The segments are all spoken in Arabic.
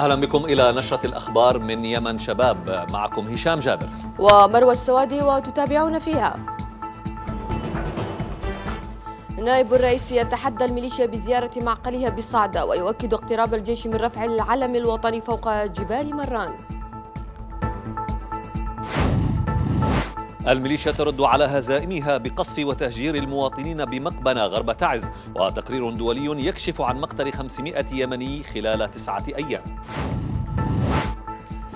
أهلا بكم إلى نشرة الأخبار من يمن شباب معكم هشام جابر ومروى السوادي وتتابعون فيها نائب الرئيس يتحدى الميليشيا بزيارة معقلها بصعدة ويؤكد اقتراب الجيش من رفع العلم الوطني فوق جبال مران الميليشيا ترد على هزائمها بقصف وتهجير المواطنين بمقبنة غرب تعز وتقرير دولي يكشف عن مقتل 500 يمني خلال تسعة أيام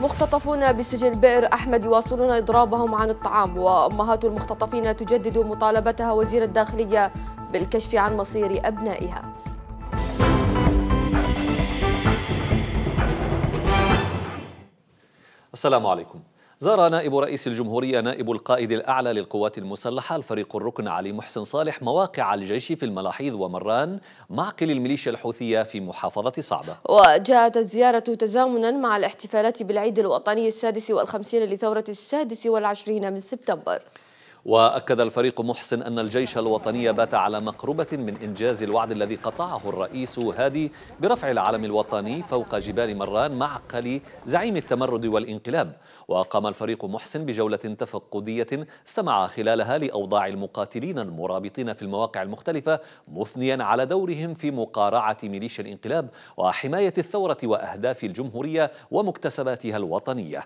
مختطفون بسجن بئر أحمد يواصلون إضرابهم عن الطعام وأمهات المختطفين تجدد مطالبتها وزير الداخلية بالكشف عن مصير أبنائها السلام عليكم زار نائب رئيس الجمهورية نائب القائد الأعلى للقوات المسلحة الفريق الركن علي محسن صالح مواقع الجيش في الملاحيظ ومران معقل الميليشيا الحوثية في محافظة صعدة وجاءت الزيارة تزامنا مع الاحتفالات بالعيد الوطني السادس والخمسين لثورة السادس والعشرين من سبتمبر وأكد الفريق محسن أن الجيش الوطني بات على مقربة من إنجاز الوعد الذي قطعه الرئيس هادي برفع العلم الوطني فوق جبال مران معقل زعيم التمرد والانقلاب وقام الفريق محسن بجولة تفقدية استمع خلالها لأوضاع المقاتلين المرابطين في المواقع المختلفة مثنيا على دورهم في مقارعة ميليشيا الانقلاب وحماية الثورة وأهداف الجمهورية ومكتسباتها الوطنية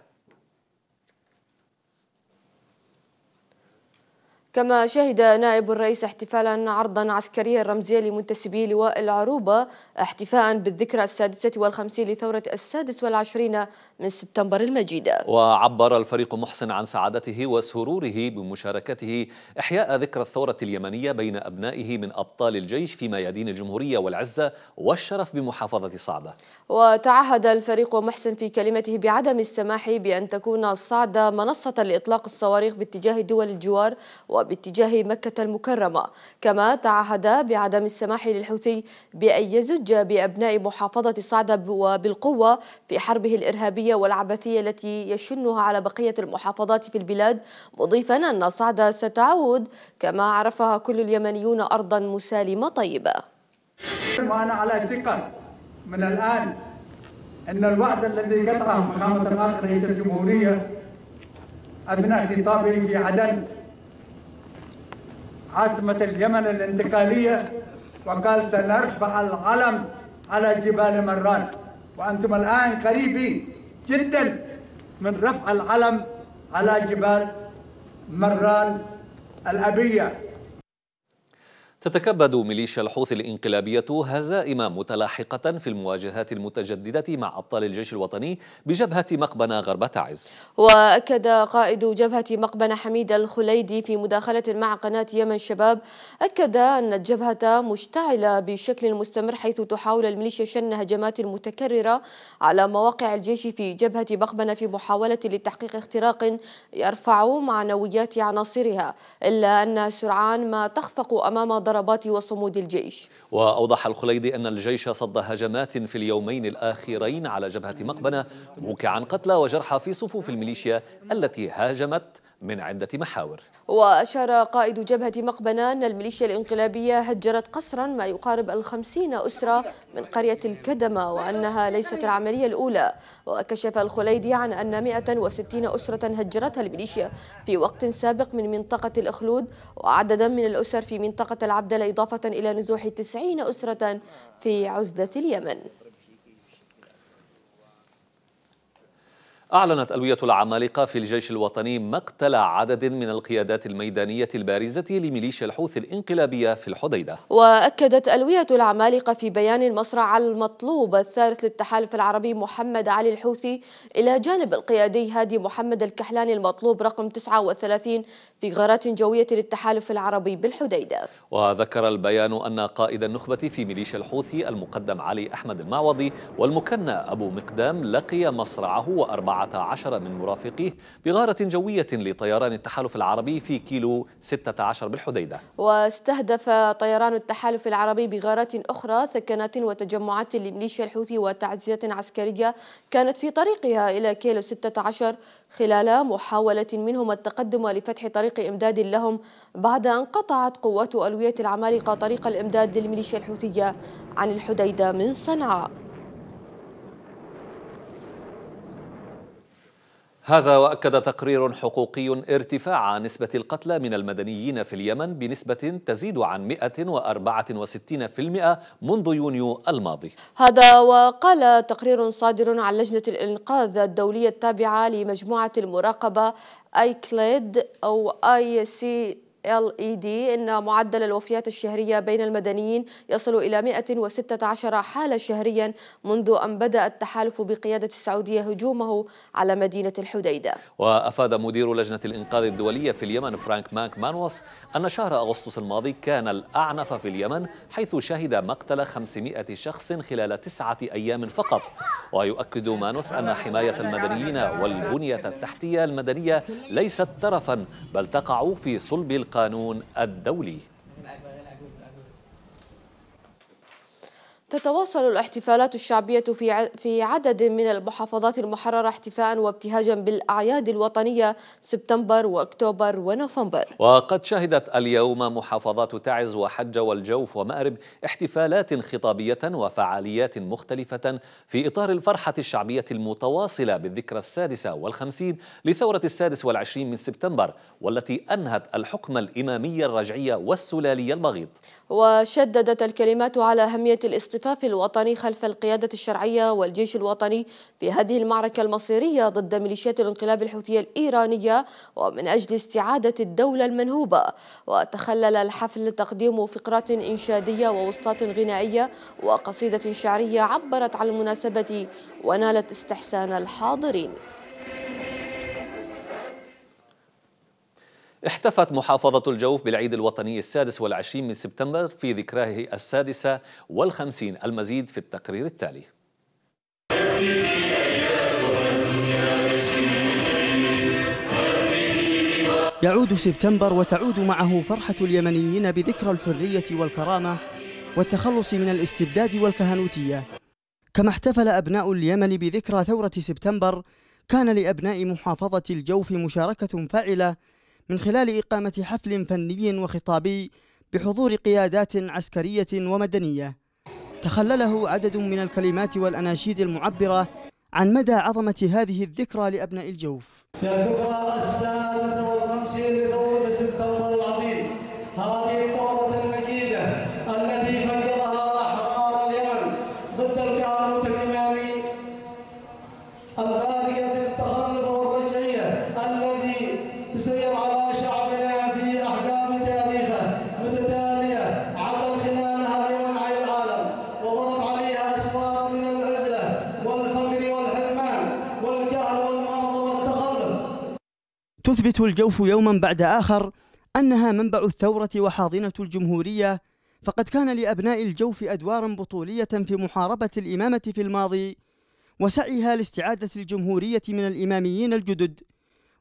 كما شهد نائب الرئيس احتفالا عرضا عسكريا رمزيا لمنتسبي لواء العروبة احتفاء بالذكرى السادسة والخمسين لثورة السادس والعشرين من سبتمبر المجيد وعبر الفريق محسن عن سعادته وسروره بمشاركته إحياء ذكرى الثورة اليمنية بين أبنائه من أبطال الجيش في ميادين الجمهورية والعزة والشرف بمحافظة صعدة وتعهد الفريق محسن في كلمته بعدم السماح بأن تكون صعدة منصة لإطلاق الصواريخ باتجاه دول الجوار و وباتجاه مكة المكرمة كما تعهد بعدم السماح للحوثي بأن يزج بأبناء محافظة صعدة وبالقوة في حربه الإرهابية والعبثية التي يشنها على بقية المحافظات في البلاد مضيفا أن صعدة ستعود كما عرفها كل اليمنيون أرضا مسالمة طيبة وأنا على ثقة من الآن أن الوعد الذي قطعه فخامة الآخر رئيس الجمهورية أثناء خطابه في عدن عاصمة اليمن الانتقالية وقال سنرفع العلم على جبال مران وأنتم الآن قريبين جدا من رفع العلم على جبال مران الأبية تتكبد ميليشيا الحوثي الانقلابية هزائم متلاحقة في المواجهات المتجددة مع أبطال الجيش الوطني بجبهة مقبنة غرب تعز وأكد قائد جبهة مقبنة حميد الخليدي في مداخلة مع قناة يمن شباب أكد أن الجبهة مشتعلة بشكل مستمر حيث تحاول الميليشيا شن هجمات متكررة على مواقع الجيش في جبهة مقبنة في محاولة لتحقيق اختراق يرفع معنويات عناصرها إلا أن سرعان ما تخفق أمام ضربات العربات وصمود الجيش وأوضح الخليدي أن الجيش صد هجمات في اليومين الأخيرين على جبهة مقبنة موقعا قتلى وجرحى في صفوف الميليشيا التي هاجمت من عدة محاور وأشار قائد جبهة مقبنة أن الميليشيا الانقلابية هجرت قصرا ما يقارب الخمسين أسرة من قرية الكدمة وأنها ليست العملية الأولى وكشف الخليدي عن أن 160 أسرة هجرتها الميليشيا في وقت سابق من منطقة الأخلود وعددا من الأسر في منطقة العبدلة إضافة إلى نزوح 90 أسرة في عزلة اليمن أعلنت ألوية العمالقة في الجيش الوطني مقتل عدد من القيادات الميدانية البارزة لميليشيا الحوثي الإنقلابية في الحديدة وأكدت ألوية العمالقة في بيان المصرع المطلوب الثالث للتحالف العربي محمد علي الحوثي إلى جانب القيادي هادي محمد الكحلاني المطلوب رقم 39 في غارات جوية للتحالف العربي بالحديدة وذكر البيان أن قائد النخبة في ميليشيا الحوثي المقدم علي أحمد المعوضي والمكنى أبو مقدام لقي مصرعه وأربعة عشر من مرافقيه بغارة جوية لطيران التحالف العربي في كيلو 16 بالحديدة واستهدف طيران التحالف العربي بغارات أخرى ثكنات وتجمعات لميليشيا الحوثي وتعزية عسكرية كانت في طريقها إلى كيلو 16 خلال محاولة منهم التقدم لفتح طريق إمداد لهم بعد أن قطعت قوات ألوية العمالقة طريق الإمداد للميليشيا الحوثية عن الحديدة من صنعاء هذا واكد تقرير حقوقي ارتفاع نسبه القتلى من المدنيين في اليمن بنسبه تزيد عن 164% منذ يونيو الماضي. هذا وقال تقرير صادر عن لجنه الانقاذ الدوليه التابعه لمجموعه المراقبه ايكليد او اي سي LED أن معدل الوفيات الشهرية بين المدنيين يصل إلى 116 حالة شهريا منذ أن بدأ التحالف بقيادة السعودية هجومه على مدينة الحديدة وأفاد مدير لجنة الإنقاذ الدولية في اليمن فرانك مانك مانوس أن شهر أغسطس الماضي كان الأعنف في اليمن حيث شهد مقتل 500 شخص خلال تسعة أيام فقط ويؤكد مانوس أن حماية المدنيين والبنية التحتية المدنية ليست ترفا بل تقع في صلب القضاء القانون الدولي تتواصل الاحتفالات الشعبية في في عدد من المحافظات المحررة احتفاء وابتهاجا بالأعياد الوطنية سبتمبر وأكتوبر ونوفمبر وقد شهدت اليوم محافظات تعز وحجة والجوف ومأرب احتفالات خطابية وفعاليات مختلفة في إطار الفرحة الشعبية المتواصلة بالذكرى السادسة والخمسين لثورة السادس والعشرين من سبتمبر والتي أنهت الحكم الإمامي الرجعي والسلالي البغيض وشددت الكلمات على أهمية الاستفادة الاصطفاف الوطني خلف القيادة الشرعية والجيش الوطني في هذه المعركة المصيرية ضد ميليشيات الانقلاب الحوثية الإيرانية ومن أجل استعادة الدولة المنهوبة وتخلل الحفل تقديم فقرات إنشادية ووسطات غنائية وقصيدة شعرية عبرت عن المناسبة ونالت استحسان الحاضرين احتفت محافظة الجوف بالعيد الوطني السادس والعشرين من سبتمبر في ذكراه السادسة والخمسين المزيد في التقرير التالي يعود سبتمبر وتعود معه فرحة اليمنيين بذكرى الحرية والكرامة والتخلص من الاستبداد والكهنوتية كما احتفل أبناء اليمن بذكرى ثورة سبتمبر كان لأبناء محافظة الجوف مشاركة فاعلة من خلال إقامة حفل فني وخطابي بحضور قيادات عسكرية ومدنية تخلله عدد من الكلمات والأناشيد المعبرة عن مدى عظمة هذه الذكرى لأبناء الجوف يثبت الجوف يوما بعد آخر أنها منبع الثورة وحاضنة الجمهورية فقد كان لأبناء الجوف أدوارا بطولية في محاربة الإمامة في الماضي وسعيها لاستعادة الجمهورية من الإماميين الجدد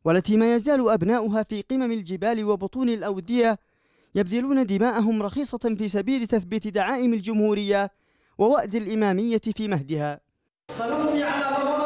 والتي ما يزال أبناؤها في قمم الجبال وبطون الأودية يبذلون دماءهم رخيصة في سبيل تثبيت دعائم الجمهورية ووأد الإمامية في مهدها على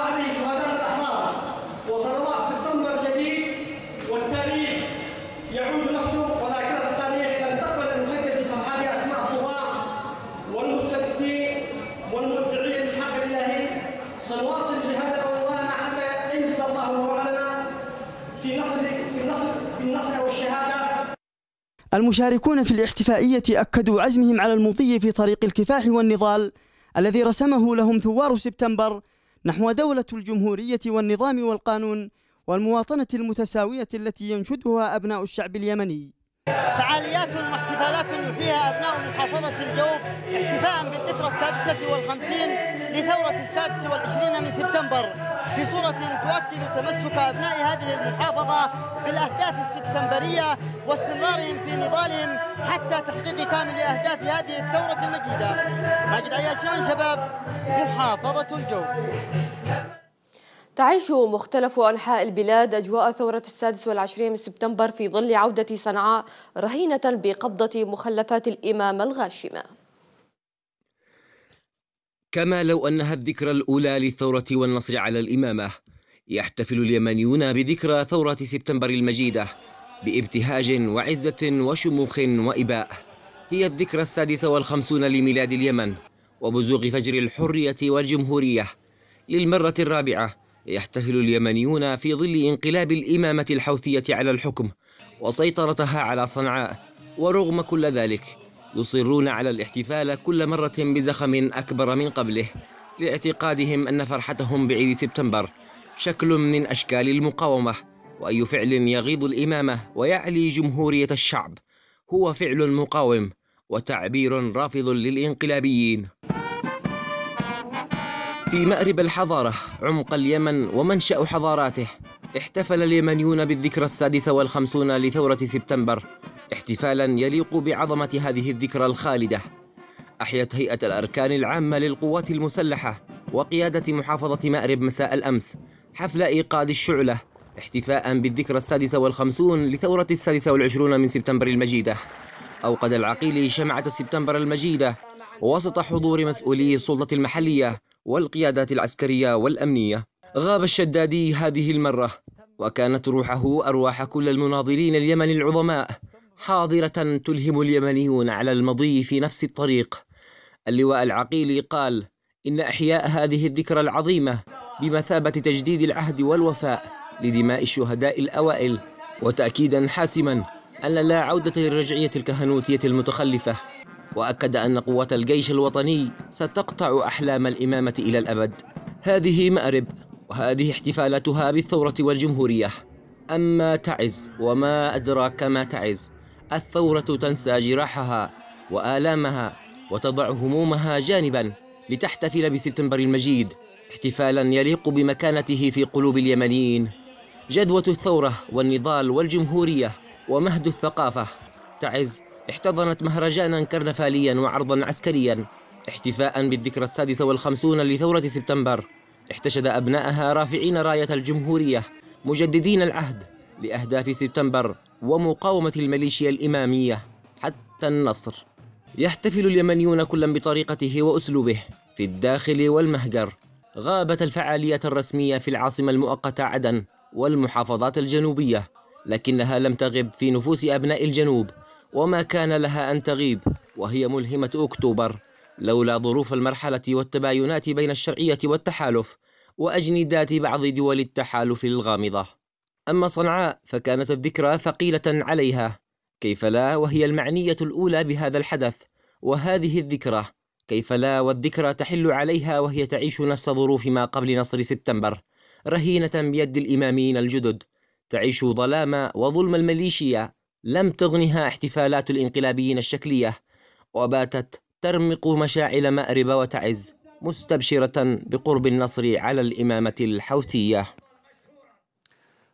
المشاركون في الاحتفائية أكدوا عزمهم على المضي في طريق الكفاح والنضال الذي رسمه لهم ثوار سبتمبر نحو دولة الجمهورية والنظام والقانون والمواطنة المتساوية التي ينشدها أبناء الشعب اليمني فعاليات واحتفالات يحييها أبناء محافظة الجوف احتفاء بالذكرى السادسة والخمسين لثورة السادس والعشرين من سبتمبر في صورة تؤكد تمسك أبناء هذه المحافظة بالأهداف السبتمبرية واستمرارهم في نضالهم حتى تحقيق كامل أهداف هذه الثورة المجيدة ماجد عياشان شباب محافظة الجوف تعيش مختلف أنحاء البلاد أجواء ثورة السادس والعشرين من سبتمبر في ظل عودة صنعاء رهينة بقبضة مخلفات الإمامة الغاشمة كما لو أنها الذكرى الأولى للثورة والنصر على الإمامة يحتفل اليمنيون بذكرى ثورة سبتمبر المجيدة بابتهاج وعزة وشموخ وإباء هي الذكرى السادسة والخمسون لميلاد اليمن وبزوغ فجر الحرية والجمهورية للمرة الرابعة يحتفل اليمنيون في ظل انقلاب الإمامة الحوثية على الحكم وسيطرتها على صنعاء ورغم كل ذلك يصرون على الاحتفال كل مرة بزخم أكبر من قبله لاعتقادهم أن فرحتهم بعيد سبتمبر شكل من أشكال المقاومة وأي فعل يغيظ الإمامة ويعلي جمهورية الشعب هو فعل مقاوم وتعبير رافض للإنقلابيين في مأرب الحضارة عمق اليمن ومنشأ حضاراته احتفل اليمنيون بالذكرى السادسة والخمسون لثورة سبتمبر احتفالا يليق بعظمة هذه الذكرى الخالدة أحيت هيئة الأركان العامة للقوات المسلحة وقيادة محافظة مأرب مساء الأمس حفل إيقاد الشعلة احتفاء بالذكرى السادسة والخمسون لثورة السادسة والعشرون من سبتمبر المجيدة أوقد العقيل شمعة سبتمبر المجيدة وسط حضور مسؤولي السلطة المحلية والقيادات العسكرية والأمنية غاب الشدادي هذه المرة وكانت روحه أرواح كل المناضلين اليمن العظماء حاضرة تلهم اليمنيون على المضي في نفس الطريق اللواء العقيلي قال إن إحياء هذه الذكرى العظيمة بمثابة تجديد العهد والوفاء لدماء الشهداء الأوائل وتأكيدا حاسما أن لا عودة للرجعية الكهنوتية المتخلفة وأكد أن قوة الجيش الوطني ستقطع أحلام الإمامة إلى الأبد هذه مأرب وهذه احتفالاتها بالثورة والجمهورية أما تعز وما أدراك ما تعز الثورة تنسى جراحها وآلامها وتضع همومها جانبا لتحتفل بسبتمبر المجيد احتفالا يليق بمكانته في قلوب اليمنيين جدوة الثورة والنضال والجمهورية ومهد الثقافة تعز احتضنت مهرجانا كرنفاليا وعرضا عسكريا احتفاء بالذكرى السادسة والخمسون لثورة سبتمبر احتشد أبنائها رافعين راية الجمهورية مجددين العهد لأهداف سبتمبر ومقاومة الميليشيا الإمامية حتى النصر يحتفل اليمنيون كلا بطريقته وأسلوبه في الداخل والمهجر غابت الفعاليات الرسمية في العاصمة المؤقتة عدن والمحافظات الجنوبية لكنها لم تغب في نفوس أبناء الجنوب وما كان لها أن تغيب وهي ملهمة أكتوبر لولا ظروف المرحلة والتباينات بين الشرعية والتحالف وأجندات بعض دول التحالف الغامضة أما صنعاء فكانت الذكرى ثقيلة عليها كيف لا وهي المعنية الأولى بهذا الحدث وهذه الذكرى كيف لا والذكرى تحل عليها وهي تعيش نفس ظروف ما قبل نصر سبتمبر رهينة بيد الإمامين الجدد تعيش ظلام وظلم المليشيا لم تغنها احتفالات الانقلابيين الشكلية وباتت ترمق مشاعل مأرب وتعز مستبشرة بقرب النصر على الإمامة الحوثية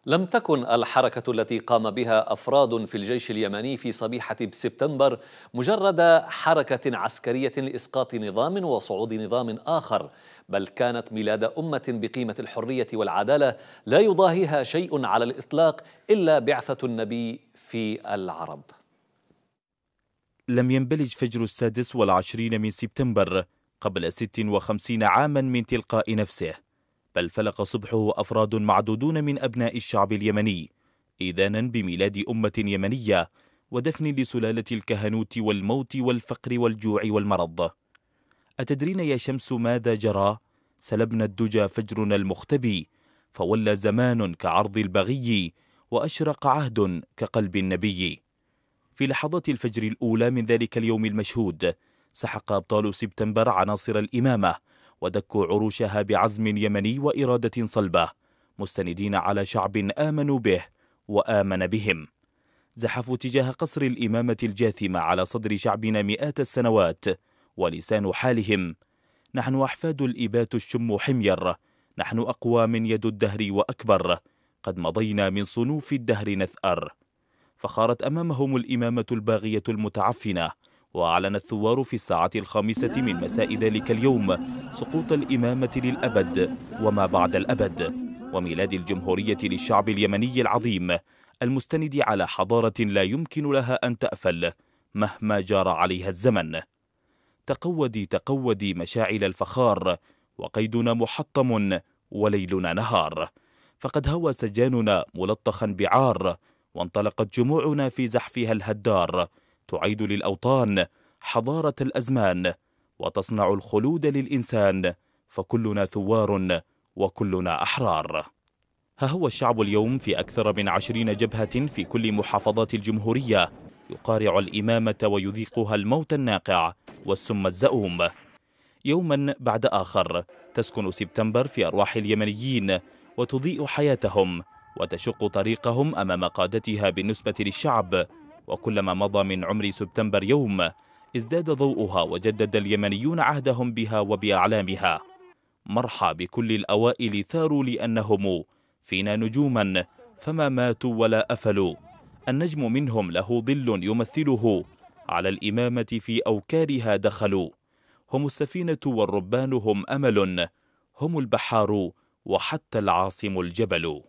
لم تكن الحركة التي قام بها أفراد في الجيش اليمني في صبيحة سبتمبر مجرد حركة عسكرية لإسقاط نظام وصعود نظام آخر بل كانت ميلاد أمة بقيمة الحرية والعدالة لا يضاهيها شيء على الإطلاق إلا بعثة النبي في العرب لم ينبلج فجر السادس والعشرين من سبتمبر قبل 56 عاما من تلقاء نفسه بل فلق صبحه أفراد معدودون من أبناء الشعب اليمني إذانا بميلاد أمة يمنية ودفن لسلالة الكهنوت والموت والفقر والجوع والمرض أتدرين يا شمس ماذا جرى؟ سلبنا الدجى فجرنا المختبي فولى زمان كعرض البغي وأشرق عهد كقلب النبي في لحظات الفجر الأولى من ذلك اليوم المشهود سحق أبطال سبتمبر عناصر الإمامة ودكوا عروشها بعزم يمني وإرادة صلبة مستندين على شعب آمنوا به وآمن بهم زحفوا تجاه قصر الإمامة الجاثمة على صدر شعبنا مئات السنوات ولسان حالهم نحن أحفاد الإبات الشم حمير نحن أقوى من يد الدهر وأكبر قد مضينا من صنوف الدهر نثأر فخارت أمامهم الإمامة الباغية المتعفنة وأعلن الثوار في الساعة الخامسة من مساء ذلك اليوم سقوط الإمامة للأبد وما بعد الأبد وميلاد الجمهورية للشعب اليمني العظيم المستند على حضارة لا يمكن لها أن تأفل مهما جار عليها الزمن تقودي تقودي مشاعل الفخار وقيدنا محطم وليلنا نهار فقد هوى سجاننا ملطخا بعار وانطلقت جموعنا في زحفها الهدار تعيد للأوطان حضارة الأزمان وتصنع الخلود للإنسان فكلنا ثوار وكلنا أحرار ها هو الشعب اليوم في أكثر من عشرين جبهة في كل محافظات الجمهورية يقارع الإمامة ويذيقها الموت الناقع والسم الزؤوم يوما بعد آخر تسكن سبتمبر في أرواح اليمنيين وتضيء حياتهم وتشق طريقهم أمام قادتها بالنسبة للشعب وكلما مضى من عمر سبتمبر يوم ازداد ضوءها وجدد اليمنيون عهدهم بها وبأعلامها مرحى بكل الأوائل ثاروا لأنهم فينا نجوما فما ماتوا ولا أفلوا النجم منهم له ظل يمثله على الإمامة في أوكارها دخلوا هم السفينة والربان هم أمل هم البحار وحتى العاصم الجبل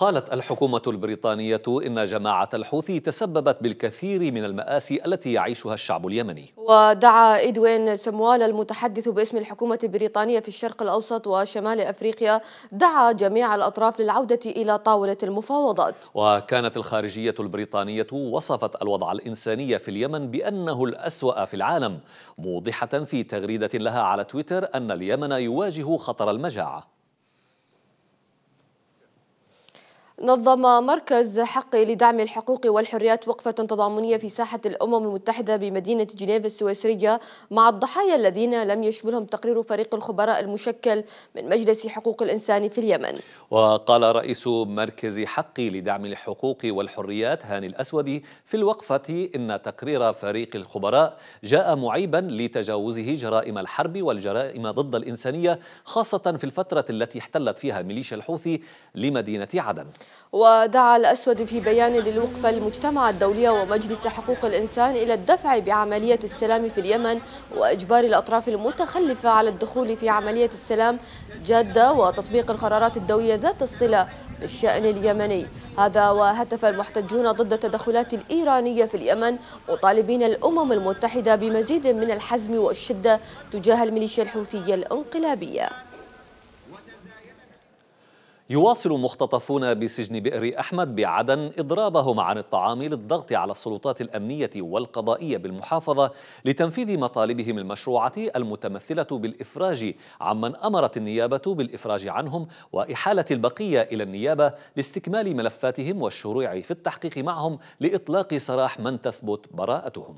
قالت الحكومة البريطانية إن جماعة الحوثي تسببت بالكثير من المآسي التي يعيشها الشعب اليمني ودعا إدوين سموال المتحدث باسم الحكومة البريطانية في الشرق الأوسط وشمال أفريقيا دعا جميع الأطراف للعودة إلى طاولة المفاوضات وكانت الخارجية البريطانية وصفت الوضع الإنساني في اليمن بأنه الأسوأ في العالم موضحة في تغريدة لها على تويتر أن اليمن يواجه خطر المجاعة نظم مركز حقي لدعم الحقوق والحريات وقفة تضامنية في ساحة الأمم المتحدة بمدينة جنيف السويسرية مع الضحايا الذين لم يشملهم تقرير فريق الخبراء المشكل من مجلس حقوق الإنسان في اليمن وقال رئيس مركز حقي لدعم الحقوق والحريات هاني الأسودي في الوقفة إن تقرير فريق الخبراء جاء معيبا لتجاوزه جرائم الحرب والجرائم ضد الإنسانية خاصة في الفترة التي احتلت فيها ميليشيا الحوثي لمدينة عدن ودعا الأسود في بيان للوقفة المجتمع الدولية ومجلس حقوق الإنسان إلى الدفع بعملية السلام في اليمن وإجبار الأطراف المتخلفة على الدخول في عملية السلام جادة وتطبيق القرارات الدولية ذات الصلة بالشأن اليمني هذا وهتف المحتجون ضد التدخلات الإيرانية في اليمن مطالبين الأمم المتحدة بمزيد من الحزم والشدة تجاه الميليشيا الحوثية الانقلابية يواصل مختطفون بسجن بئر أحمد بعدن إضرابهم عن الطعام للضغط على السلطات الأمنية والقضائية بالمحافظة لتنفيذ مطالبهم المشروعة المتمثلة بالإفراج عمن أمرت النيابة بالإفراج عنهم وإحالة البقية إلى النيابة لاستكمال ملفاتهم والشروع في التحقيق معهم لإطلاق سراح من تثبت براءتهم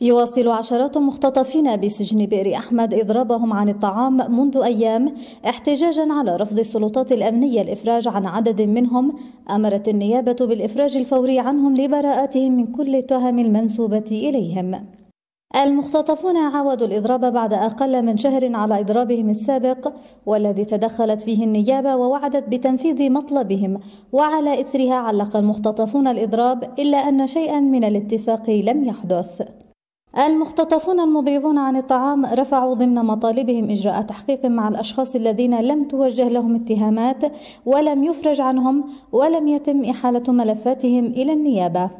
يواصل عشرات مختطفين بسجن بئر أحمد إضرابهم عن الطعام منذ أيام احتجاجا على رفض السلطات الأمنية الإفراج عن عدد منهم أمرت النيابة بالإفراج الفوري عنهم لبراءتهم من كل التهم المنسوبة إليهم المختطفون عاودوا الإضراب بعد أقل من شهر على إضرابهم السابق والذي تدخلت فيه النيابة ووعدت بتنفيذ مطلبهم وعلى إثرها علق المختطفون الإضراب إلا أن شيئا من الاتفاق لم يحدث المختطفون المضيعون عن الطعام رفعوا ضمن مطالبهم إجراء تحقيق مع الأشخاص الذين لم توجه لهم اتهامات ولم يفرج عنهم ولم يتم إحالة ملفاتهم إلى النيابة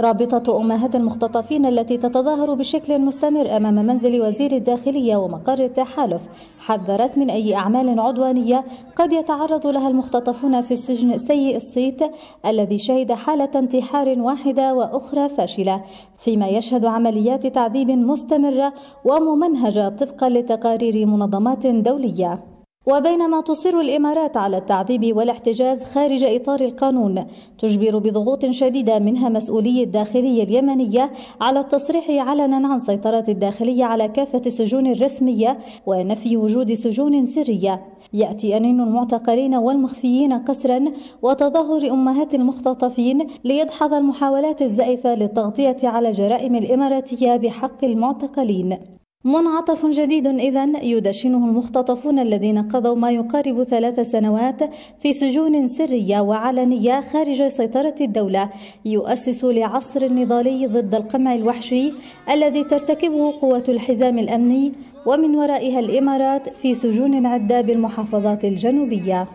رابطة أمهات المختطفين التي تتظاهر بشكل مستمر أمام منزل وزير الداخلية ومقر التحالف حذرت من أي أعمال عدوانية قد يتعرض لها المختطفون في السجن سيء الصيت الذي شهد حالة انتحار واحدة وأخرى فاشلة فيما يشهد عمليات تعذيب مستمرة وممنهجة طبقا لتقارير منظمات دولية وبينما تصر الامارات على التعذيب والاحتجاز خارج اطار القانون تجبر بضغوط شديده منها مسؤولي الداخليه اليمنيه على التصريح علنا عن سيطره الداخليه على كافه السجون الرسميه ونفي وجود سجون سريه ياتي انين المعتقلين والمخفيين قسرا وتظاهر امهات المختطفين ليدحض المحاولات الزائفه للتغطيه على جرائم الاماراتيه بحق المعتقلين منعطف جديد إذا يدشنه المختطفون الذين قضوا ما يقارب ثلاث سنوات في سجون سرية وعلنية خارج سيطرة الدولة يؤسس لعصر نضالي ضد القمع الوحشي الذي ترتكبه قوة الحزام الأمني ومن ورائها الإمارات في سجون عدة بالمحافظات الجنوبية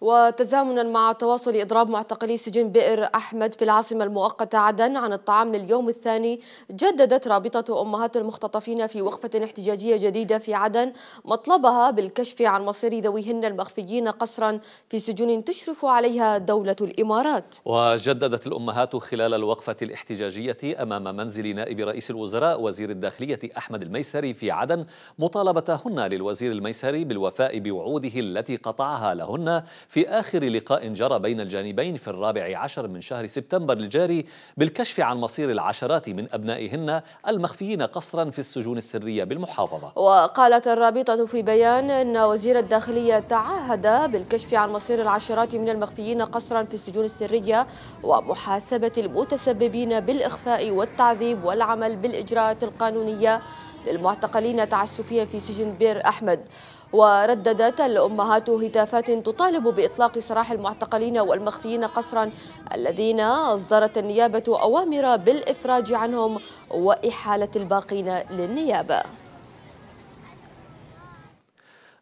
وتزامنا مع تواصل إضراب معتقلي سجن بئر أحمد في العاصمة المؤقتة عدن عن الطعام لليوم الثاني جددت رابطة أمهات المختطفين في وقفة احتجاجية جديدة في عدن مطلبها بالكشف عن مصير ذويهن المخفيين قسرا في سجون تشرف عليها دولة الإمارات وجددت الأمهات خلال الوقفة الاحتجاجية أمام منزل نائب رئيس الوزراء وزير الداخلية أحمد الميسري في عدن مطالبتهن للوزير الميسري بالوفاء بوعوده التي قطعها لهن في آخر لقاء جرى بين الجانبين في الرابع عشر من شهر سبتمبر الجاري بالكشف عن مصير العشرات من أبنائهن المخفيين قصرا في السجون السرية بالمحافظة وقالت الرابطة في بيان أن وزير الداخلية تعهد بالكشف عن مصير العشرات من المخفيين قصرا في السجون السرية ومحاسبة المتسببين بالإخفاء والتعذيب والعمل بالإجراءات القانونية للمعتقلين تعسفيا في سجن بير أحمد ورددت الأمهات هتافات تطالب بإطلاق سراح المعتقلين والمخفيين قسرا الذين أصدرت النيابة أوامر بالإفراج عنهم وإحالة الباقين للنيابة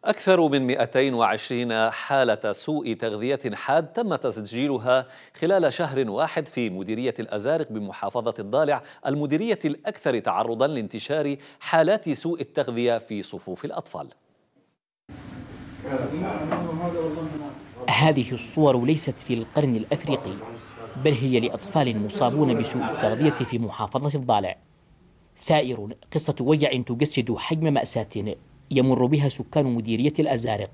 أكثر من 220 حالة سوء تغذية حاد تم تسجيلها خلال شهر واحد في مديرية الأزارق بمحافظة الضالع المديرية الأكثر تعرضا لانتشار حالات سوء التغذية في صفوف الأطفال هذه الصور ليست في القرن الأفريقي بل هي لأطفال مصابون بسوء التغذية في محافظة الضالع ثائر قصة وجع تجسد حجم مأساة يمر بها سكان مديرية الأزارق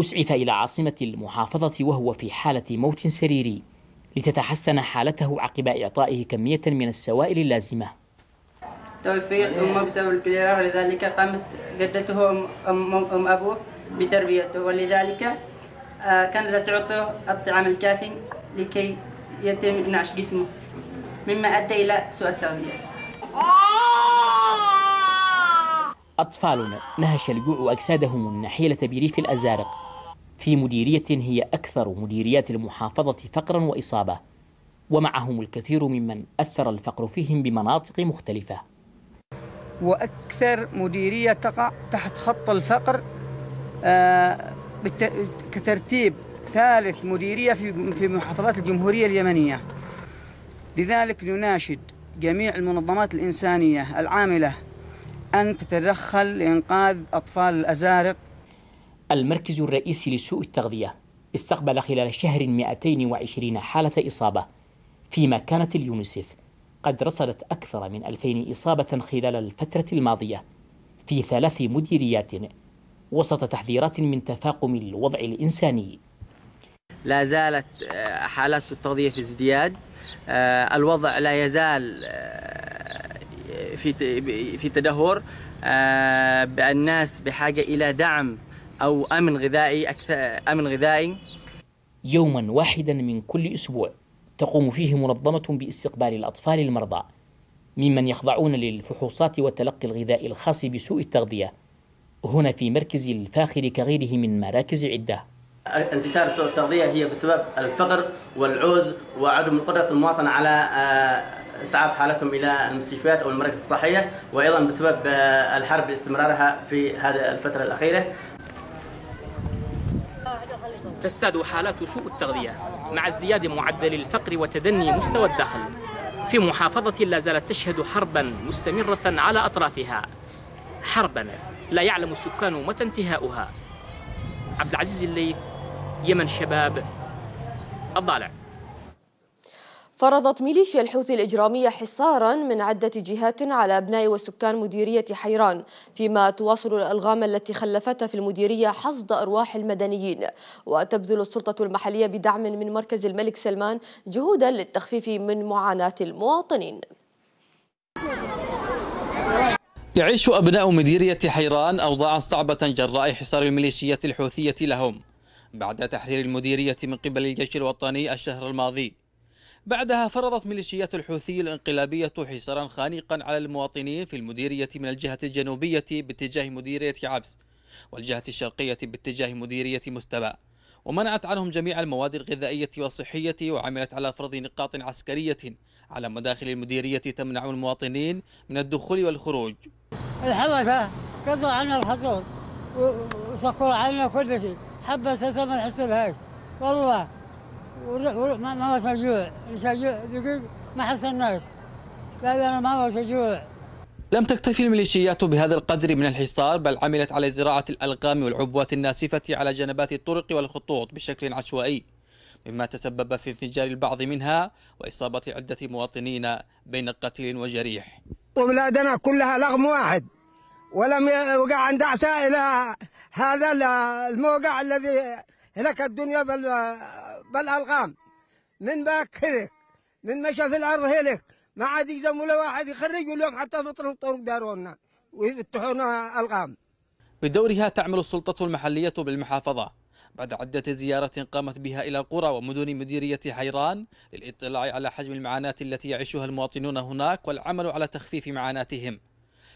أسعف إلى عاصمة المحافظة وهو في حالة موت سريري لتتحسن حالته عقب إعطائه كمية من السوائل اللازمة توفيت أمه بسبب الكوليرا ولذلك قامت جدته أم, أم, أم أبوه بتربيته ولذلك آه، كانت تعطيه الطعام الكافي لكي يتم انعاش جسمه مما أدى إلى سوء التغذية أطفالنا نهش الجوع أجسادهم النحيلة بريف الأزارق في مديرية هي أكثر مديريات المحافظة فقرا وإصابة ومعهم الكثير ممن أثر الفقر فيهم بمناطق مختلفة وأكثر مديرية تقع تحت خط الفقر آه، كترتيب ثالث مديرية في محافظات الجمهورية اليمنية لذلك نناشد جميع المنظمات الإنسانية العاملة أن تتدخل لإنقاذ أطفال الأزارق المركز الرئيسي لسوء التغذية استقبل خلال شهر 220 حالة إصابة فيما كانت اليونيسف قد رصدت أكثر من 2000 إصابة خلال الفترة الماضية في ثلاث مديريات وسط تحذيرات من تفاقم الوضع الإنساني لا زالت آه، حالات التغذية في ازدياد آه، الوضع لا يزال آه، في في تدهور الناس بحاجة إلى دعم أو أمن غذائي أكثر أمن غذائي يوما واحدا من كل أسبوع تقوم فيه منظمة باستقبال الأطفال المرضى ممن يخضعون للفحوصات وتلقي الغذاء الخاص بسوء التغذية هنا في مركز الفاخر كغيره من مراكز عدة انتشار سوء التغذية هي بسبب الفقر والعوز وعدم قدرة المواطن على آه، اسعاف حالتهم الى المستشفيات او المراكز الصحيه وايضا بسبب آه، الحرب استمرارها في هذه الفتره الاخيره. تزداد حالات سوء التغذيه مع ازدياد معدل الفقر وتدني مستوى الدخل في محافظه لا زالت تشهد حربا مستمره على اطرافها حربا لا يعلم السكان متى انتهاؤها عبد العزيز الليث يمن شباب الضالع فرضت ميليشيا الحوثي الإجرامية حصارا من عدة جهات على أبناء وسكان مديرية حيران فيما تواصل الألغام التي خلفتها في المديرية حصد أرواح المدنيين وتبذل السلطة المحلية بدعم من مركز الملك سلمان جهودا للتخفيف من معاناة المواطنين يعيش أبناء مديرية حيران أوضاعا صعبة جراء حصار الميليشيات الحوثية لهم بعد تحرير المديرية من قبل الجيش الوطني الشهر الماضي بعدها فرضت ميليشيات الحوثي الانقلابية حصارا خانقا على المواطنين في المديرية من الجهة الجنوبية باتجاه مديرية عبس والجهة الشرقية باتجاه مديرية مستبى ومنعت عنهم جميع المواد الغذائية والصحية وعملت على فرض نقاط عسكرية على مداخل المديرية تمنع المواطنين من الدخول والخروج الحبسة قضوا عنا الخطوط وسقوا عنا كل شيء حبسة ما نحس هيك والله ما وصل جوع دقيق ما حسناش لا أنا ما وصل جوع لم تكتفي الميليشيات بهذا القدر من الحصار بل عملت على زراعة الألغام والعبوات الناسفة على جنبات الطرق والخطوط بشكل عشوائي مما تسبب في انفجار البعض منها وإصابة عدة مواطنين بين قتيل وجريح وبلادنا كلها لغم واحد ولم يوقع عند إلى هذا الموقع الذي هلك الدنيا بالألغام من باك هلك من مشى في الأرض هلك ما عاد يجزم ولا واحد يخرج اليوم حتى مطرف طرق دارونا ويفتحونا ألغام بدورها تعمل السلطة المحلية بالمحافظة بعد عدة زيارات قامت بها إلى قرى ومدن مديرية حيران للاطلاع على حجم المعاناة التي يعيشها المواطنون هناك والعمل على تخفيف معاناتهم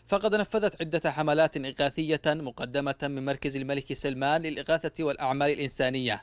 فقد نفذت عدة حملات إغاثية مقدمة من مركز الملك سلمان للإغاثة والأعمال الإنسانية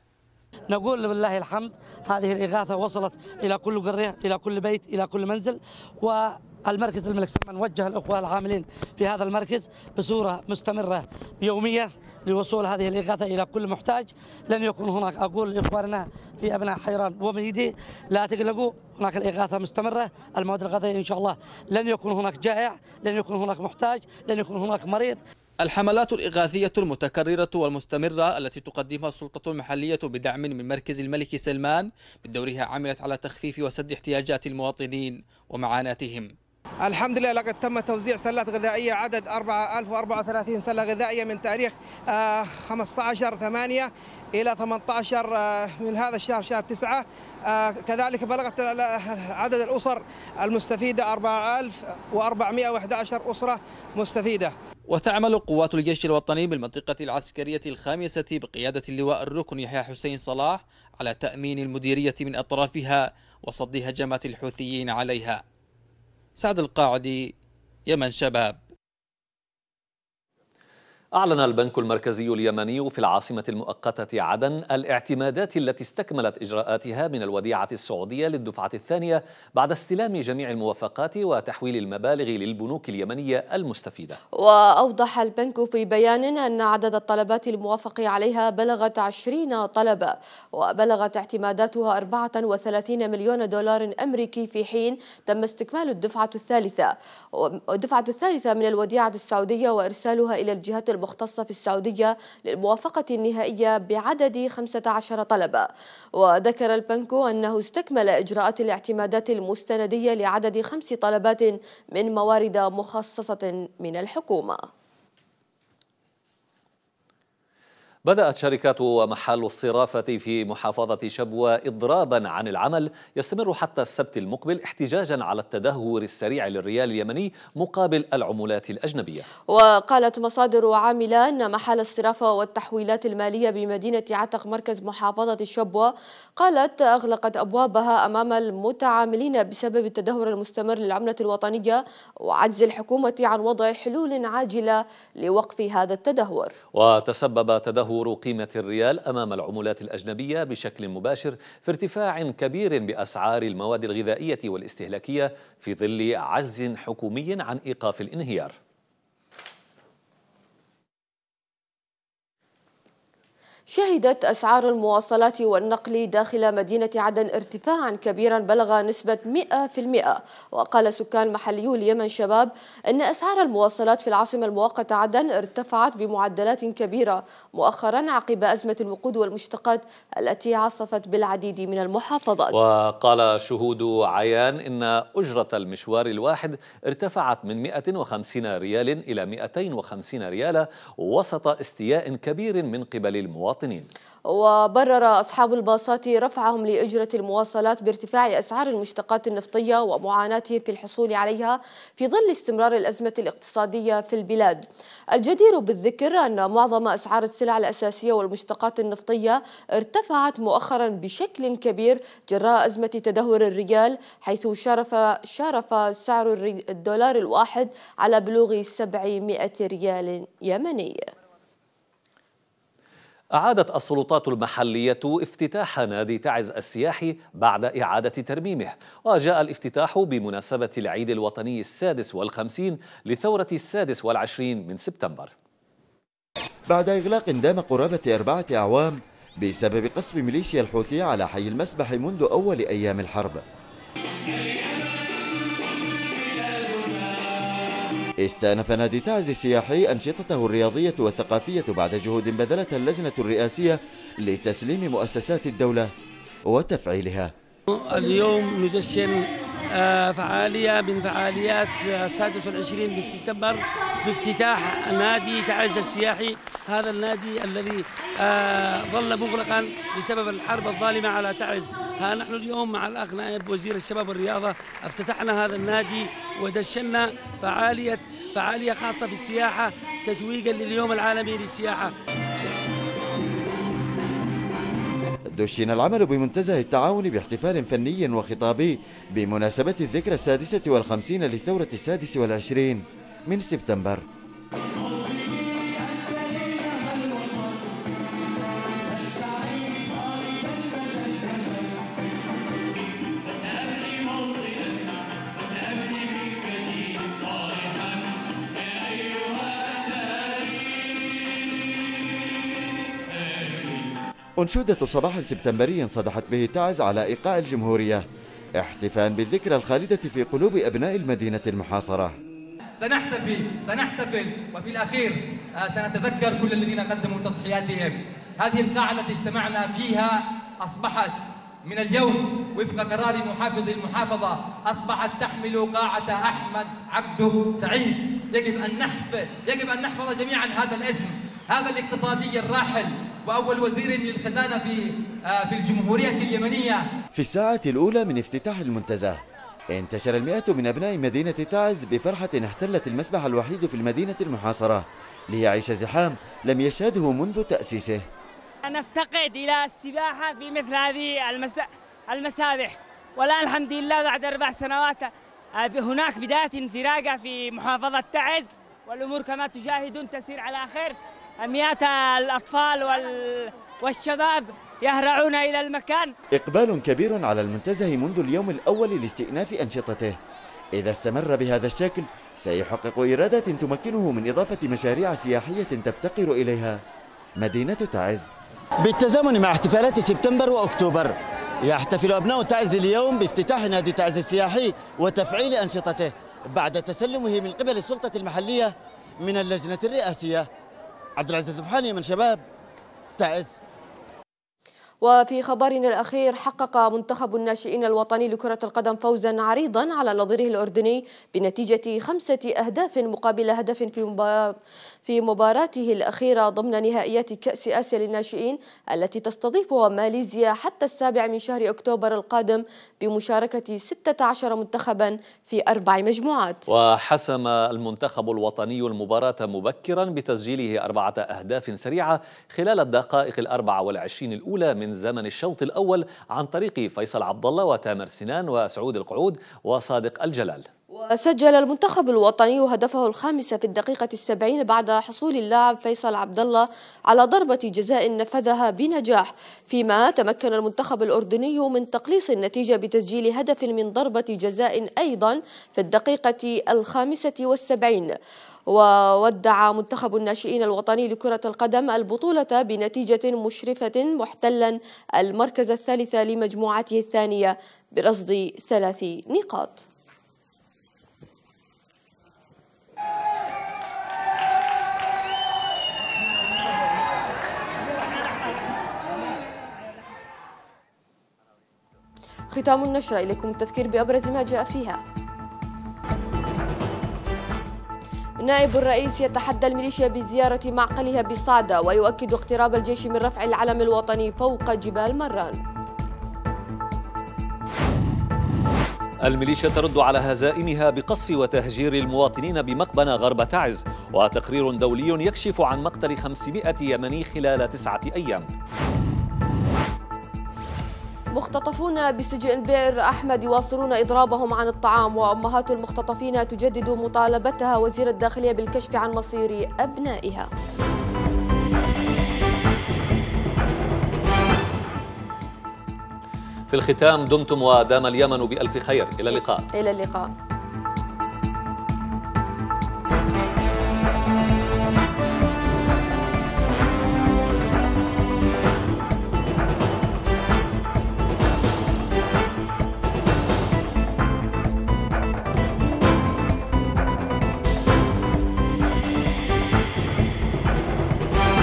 نقول لله الحمد هذه الإغاثة وصلت إلى كل قرية إلى كل بيت إلى كل منزل و المركز الملك سلمان وجه الأخوة العاملين في هذا المركز بصورة مستمرة يومية لوصول هذه الإغاثة إلى كل محتاج لن يكون هناك أقول لإخواننا في أبناء حيران وميدي لا تقلقوا هناك الإغاثة مستمرة المواد الغذائية إن شاء الله لن يكون هناك جائع لن يكون هناك محتاج لن يكون هناك مريض الحملات الإغاثية المتكررة والمستمرة التي تقدمها السلطة المحلية بدعم من مركز الملك سلمان بدورها عملت على تخفيف وسد احتياجات المواطنين ومعاناتهم الحمد لله لقد تم توزيع سلات غذائية عدد 4034 سلة غذائية من تاريخ 15 آه، 8 إلى 18 آه، من هذا الشهر شهر 9 آه، كذلك بلغت عدد الأسر المستفيدة 4411 أسرة مستفيدة وتعمل قوات الجيش الوطني بالمنطقة العسكرية الخامسة بقيادة اللواء الركن يحيى حسين صلاح على تأمين المديرية من أطرافها وصد هجمات الحوثيين عليها سعد القاعدي يمن شباب أعلن البنك المركزي اليمني في العاصمة المؤقتة عدن الاعتمادات التي استكملت إجراءاتها من الوديعة السعودية للدفعة الثانية بعد استلام جميع الموافقات وتحويل المبالغ للبنوك اليمنية المستفيدة وأوضح البنك في بيان أن عدد الطلبات الموافق عليها بلغت 20 طلبة وبلغت اعتماداتها 34 مليون دولار أمريكي في حين تم استكمال الدفعة الثالثة الدفعة الثالثة من الوديعة السعودية وإرسالها إلى الجهات المختصة في السعودية للموافقة النهائية بعدد 15 طلبة وذكر البنكو أنه استكمل إجراءات الاعتمادات المستندية لعدد خمس طلبات من موارد مخصصة من الحكومة بدأت شركات ومحال الصرافة في محافظة شبوة إضرابا عن العمل يستمر حتى السبت المقبل احتجاجا على التدهور السريع للريال اليمني مقابل العملات الأجنبية وقالت مصادر عاملة أن محال الصرافة والتحويلات المالية بمدينة عتق مركز محافظة شبوة قالت أغلقت أبوابها أمام المتعاملين بسبب التدهور المستمر للعملة الوطنية وعجز الحكومة عن وضع حلول عاجلة لوقف هذا التدهور وتسبب تدهور تدهور قيمة الريال أمام العملات الأجنبية بشكل مباشر في ارتفاع كبير بأسعار المواد الغذائية والاستهلاكية في ظل عجز حكومي عن إيقاف الانهيار شهدت أسعار المواصلات والنقل داخل مدينة عدن ارتفاعا كبيرا بلغ نسبة 100% وقال سكان محليو اليمن شباب أن أسعار المواصلات في العاصمة المؤقتة عدن ارتفعت بمعدلات كبيرة مؤخرا عقب أزمة الوقود والمشتقات التي عصفت بالعديد من المحافظات وقال شهود عيان إن أجرة المشوار الواحد ارتفعت من 150 ريال إلى 250 ريال وسط استياء كبير من قبل المواطنين المواطنين وبرر أصحاب الباصات رفعهم لأجرة المواصلات بارتفاع أسعار المشتقات النفطية ومعاناتهم في الحصول عليها في ظل استمرار الأزمة الاقتصادية في البلاد الجدير بالذكر أن معظم أسعار السلع الأساسية والمشتقات النفطية ارتفعت مؤخرا بشكل كبير جراء أزمة تدهور الريال حيث شرف, شرف سعر الدولار الواحد على بلوغ 700 ريال يمني أعادت السلطات المحلية افتتاح نادي تعز السياحي بعد إعادة ترميمه وجاء الافتتاح بمناسبة العيد الوطني السادس والخمسين لثورة السادس والعشرين من سبتمبر بعد إغلاق دام قرابة أربعة أعوام بسبب قصف ميليشيا الحوثي على حي المسبح منذ أول أيام الحرب استأنف نادي تعز السياحي أنشطته الرياضية والثقافية بعد جهود بذلتها اللجنة الرئاسية لتسليم مؤسسات الدولة وتفعيلها اليوم ندشن آه، فعالية من فعاليات 26 من سبتمبر بافتتاح نادي تعز السياحي هذا النادي الذي آه، ظل مغلقا بسبب الحرب الظالمة على تعز ها نحن اليوم مع الأخ نائب وزير الشباب والرياضة افتتحنا هذا النادي ودشنا فعالية فعالية خاصة بالسياحة تتويجا لليوم العالمي للسياحة دشن العمل بمنتزه التعاون باحتفال فني وخطابي بمناسبة الذكرى السادسة والخمسين للثورة السادس والعشرين من سبتمبر أنشودة صباح سبتمبري صدحت به تعز على إيقاع الجمهورية احتفاء بالذكرى الخالدة في قلوب أبناء المدينة المحاصرة سنحتفي سنحتفل وفي الأخير آه، سنتذكر كل الذين قدموا تضحياتهم هذه القاعة التي اجتمعنا فيها أصبحت من اليوم وفق قرار محافظ المحافظة أصبحت تحمل قاعة أحمد عبده سعيد يجب أن نحفظ يجب أن نحفظ جميعا هذا الاسم هذا الاقتصادي الراحل وأول وزير للخزانة في آه، في الجمهورية اليمنية في الساعة الأولى من افتتاح المنتزه انتشر المئة من أبناء مدينة تعز بفرحة احتلت المسبح الوحيد في المدينة المحاصرة ليعيش زحام لم يشهده منذ تأسيسه نفتقد إلى السباحة في مثل هذه المسا... المسابح والآن الحمد لله بعد أربع سنوات آه، هناك بداية انفراجة في محافظة تعز والأمور كما تشاهدون تسير على خير مئات الأطفال وال... والشباب يهرعون إلى المكان إقبال كبير على المنتزه منذ اليوم الأول لاستئناف أنشطته إذا استمر بهذا الشكل سيحقق إيرادات تمكنه من إضافة مشاريع سياحية تفتقر إليها مدينة تعز بالتزامن مع احتفالات سبتمبر وأكتوبر يحتفل أبناء تعز اليوم بافتتاح نادي تعز السياحي وتفعيل أنشطته بعد تسلمه من قبل السلطة المحلية من اللجنة الرئاسية عبد العزيز من شباب تعز وفي خبرنا الأخير حقق منتخب الناشئين الوطني لكرة القدم فوزا عريضا على نظيره الأردني بنتيجة خمسة أهداف مقابل هدف في في مباراته الأخيرة ضمن نهائيات كأس آسيا للناشئين التي تستضيفها ماليزيا حتى السابع من شهر أكتوبر القادم بمشاركة 16 منتخبا في أربع مجموعات وحسم المنتخب الوطني المباراة مبكرا بتسجيله أربعة أهداف سريعة خلال الدقائق الأربع والعشرين الأولى من من زمن الشوط الأول عن طريق فيصل عبد الله وتامر سنان وسعود القعود وصادق الجلال وسجل المنتخب الوطني هدفه الخامس في الدقيقة السبعين بعد حصول اللاعب فيصل عبد الله على ضربة جزاء نفذها بنجاح فيما تمكن المنتخب الأردني من تقليص النتيجة بتسجيل هدف من ضربة جزاء أيضا في الدقيقة الخامسة والسبعين وودع منتخب الناشئين الوطني لكرة القدم البطولة بنتيجة مشرفة محتلا المركز الثالث لمجموعته الثانية برصد ثلاث نقاط ختام النشرة إليكم التذكير بأبرز ما جاء فيها نائب الرئيس يتحدى الميليشيا بزيارة معقلها بصعدة ويؤكد اقتراب الجيش من رفع العلم الوطني فوق جبال مران الميليشيا ترد على هزائمها بقصف وتهجير المواطنين بمقبنة غرب تعز وتقرير دولي يكشف عن مقتل 500 يمني خلال تسعة أيام مختطفون بسجن بئر أحمد يواصلون إضرابهم عن الطعام وأمهات المختطفين تجدد مطالبتها وزير الداخلية بالكشف عن مصير أبنائها في الختام دمتم ودام اليمن بألف خير إلى اللقاء إلى اللقاء